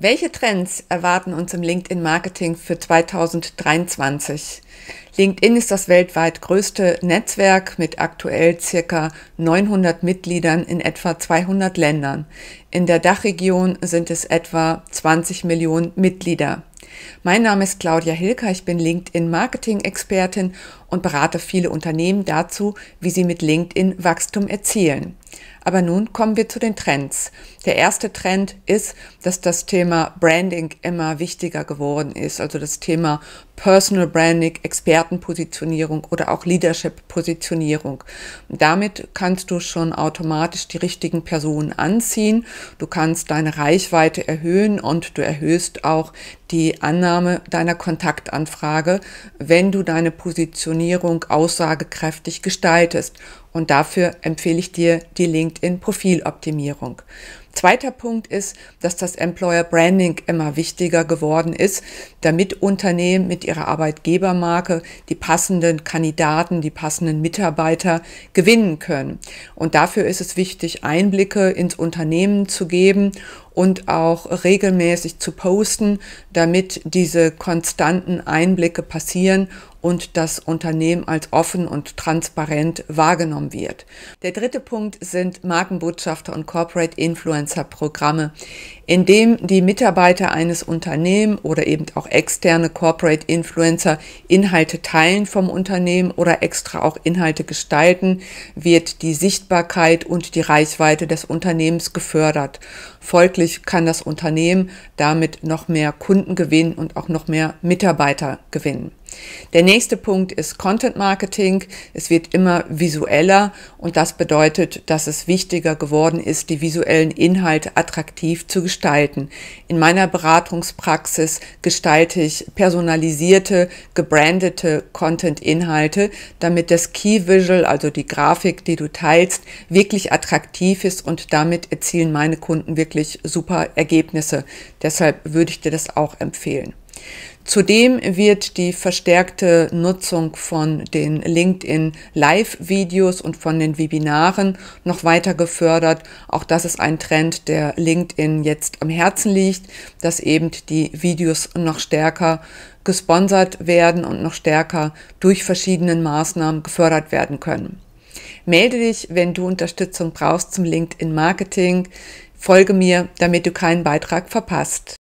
Welche Trends erwarten uns im LinkedIn-Marketing für 2023? LinkedIn ist das weltweit größte Netzwerk mit aktuell circa 900 Mitgliedern in etwa 200 Ländern. In der Dachregion sind es etwa 20 Millionen Mitglieder. Mein Name ist Claudia Hilker, ich bin LinkedIn-Marketing-Expertin und berate viele Unternehmen dazu, wie sie mit LinkedIn Wachstum erzielen. Aber nun kommen wir zu den Trends. Der erste Trend ist, dass das Thema Branding immer wichtiger geworden ist. Also das Thema Personal Branding, Expertenpositionierung oder auch Leadership-Positionierung. Damit kannst du schon automatisch die richtigen Personen anziehen. Du kannst deine Reichweite erhöhen und du erhöhst auch die Annahme deiner Kontaktanfrage, wenn du deine Positionierung aussagekräftig gestaltest. Und dafür empfehle ich dir die LinkedIn-Profiloptimierung. Zweiter Punkt ist, dass das Employer Branding immer wichtiger geworden ist, damit Unternehmen mit ihrer Arbeitgebermarke die passenden Kandidaten, die passenden Mitarbeiter gewinnen können. Und dafür ist es wichtig, Einblicke ins Unternehmen zu geben und auch regelmäßig zu posten, damit diese konstanten Einblicke passieren und das Unternehmen als offen und transparent wahrgenommen wird. Der dritte Punkt sind Markenbotschafter und Corporate Influencer. Freelancer-Programme, in dem die Mitarbeiter eines Unternehmens oder eben auch externe Corporate Influencer Inhalte teilen vom Unternehmen oder extra auch Inhalte gestalten, wird die Sichtbarkeit und die Reichweite des Unternehmens gefördert. Folglich kann das Unternehmen damit noch mehr Kunden gewinnen und auch noch mehr Mitarbeiter gewinnen. Der nächste Punkt ist Content Marketing. Es wird immer visueller und das bedeutet, dass es wichtiger geworden ist, die visuellen Inhalte attraktiv zu gestalten. In meiner Beratungspraxis gestalte ich personalisierte, gebrandete Content-Inhalte, damit das Key Visual, also die Grafik, die du teilst, wirklich attraktiv ist und damit erzielen meine Kunden wirklich super Ergebnisse. Deshalb würde ich dir das auch empfehlen. Zudem wird die verstärkte Nutzung von den LinkedIn Live-Videos und von den Webinaren noch weiter gefördert. Auch das ist ein Trend, der LinkedIn jetzt am Herzen liegt, dass eben die Videos noch stärker gesponsert werden und noch stärker durch verschiedenen Maßnahmen gefördert werden können. Melde dich, wenn du Unterstützung brauchst zum LinkedIn Marketing. Folge mir, damit du keinen Beitrag verpasst.